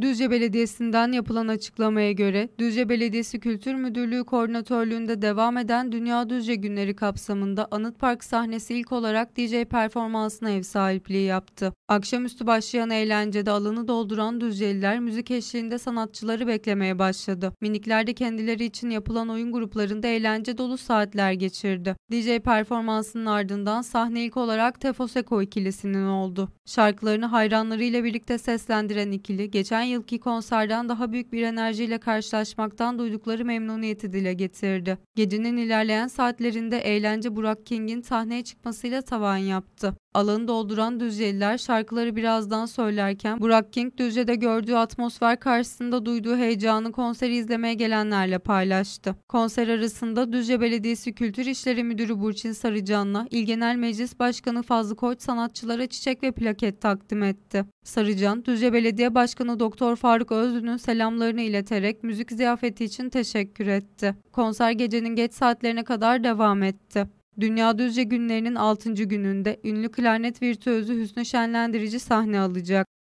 Düzce Belediyesi'nden yapılan açıklamaya göre Düzce Belediyesi Kültür Müdürlüğü koordinatörlüğünde devam eden Dünya Düzce Günleri kapsamında Anıt Park sahnesi ilk olarak DJ performansına ev sahipliği yaptı. Akşamüstü başlayan eğlencede alanı dolduran Düzceliler müzik eşliğinde sanatçıları beklemeye başladı. Minikler de kendileri için yapılan oyun gruplarında eğlence dolu saatler geçirdi. DJ performansının ardından sahne ilk olarak Tefoseko ikilisinin oldu. Şarkılarını hayranlarıyla birlikte seslendiren ikili geçen yılki konserden daha büyük bir enerjiyle karşılaşmaktan duydukları memnuniyeti dile getirdi. Gecenin ilerleyen saatlerinde eğlence Burak King'in sahneye çıkmasıyla tavan yaptı. Alanı dolduran Düzceliler şarkıları birazdan söylerken Burak King Düzce'de gördüğü atmosfer karşısında duyduğu heyecanı konseri izlemeye gelenlerle paylaştı. Konser arasında Düzce Belediyesi Kültür İşleri Müdürü Burçin Sarıcan'la İl Genel Meclis Başkanı Fazlı Koç sanatçılara çiçek ve plaket takdim etti. Sarıcan, Düzce Belediye Başkanı Doktor Faruk Özlü'nün selamlarını ileterek müzik ziyafeti için teşekkür etti. Konser gecenin geç saatlerine kadar devam etti. Dünya Düzce günlerinin 6. gününde ünlü klarnet virtüözü Hüsnü Şenlendirici sahne alacak.